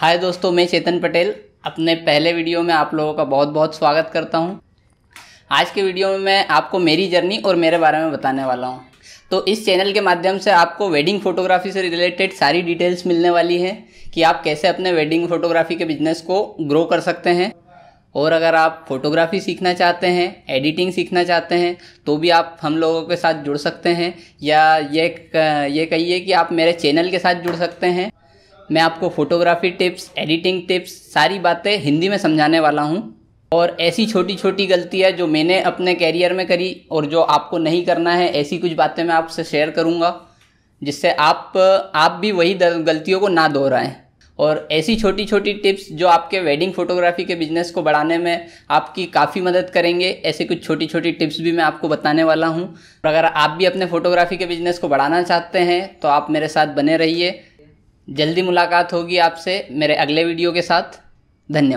हाय दोस्तों मैं चेतन पटेल अपने पहले वीडियो में आप लोगों का बहुत बहुत स्वागत करता हूँ आज के वीडियो में मैं आपको मेरी जर्नी और मेरे बारे में बताने वाला हूँ तो इस चैनल के माध्यम से आपको वेडिंग फोटोग्राफी से रिलेटेड सारी डिटेल्स मिलने वाली है कि आप कैसे अपने वेडिंग फोटोग्राफी के बिजनेस को ग्रो कर सकते हैं और अगर आप फोटोग्राफी सीखना चाहते हैं एडिटिंग सीखना चाहते हैं तो भी आप हम लोगों के साथ जुड़ सकते हैं या ये ये कहिए कि आप मेरे चैनल के साथ जुड़ सकते हैं मैं आपको फ़ोटोग्राफी टिप्स एडिटिंग टिप्स सारी बातें हिंदी में समझाने वाला हूँ और ऐसी छोटी छोटी गलतियाँ जो मैंने अपने कैरियर में करी और जो आपको नहीं करना है ऐसी कुछ बातें मैं आपसे शेयर करूँगा जिससे आप आप भी वही गलतियों को ना दोहराएं और ऐसी छोटी छोटी टिप्स जो आपके वेडिंग फोटोग्राफी के बिजनेस को बढ़ाने में आपकी काफ़ी मदद करेंगे ऐसे कुछ छोटी छोटी टिप्स भी मैं आपको बताने वाला हूँ अगर आप भी अपने फोटोग्राफी के बिजनेस को बढ़ाना चाहते हैं तो आप मेरे साथ बने रहिए जल्दी मुलाकात होगी आपसे मेरे अगले वीडियो के साथ धन्यवाद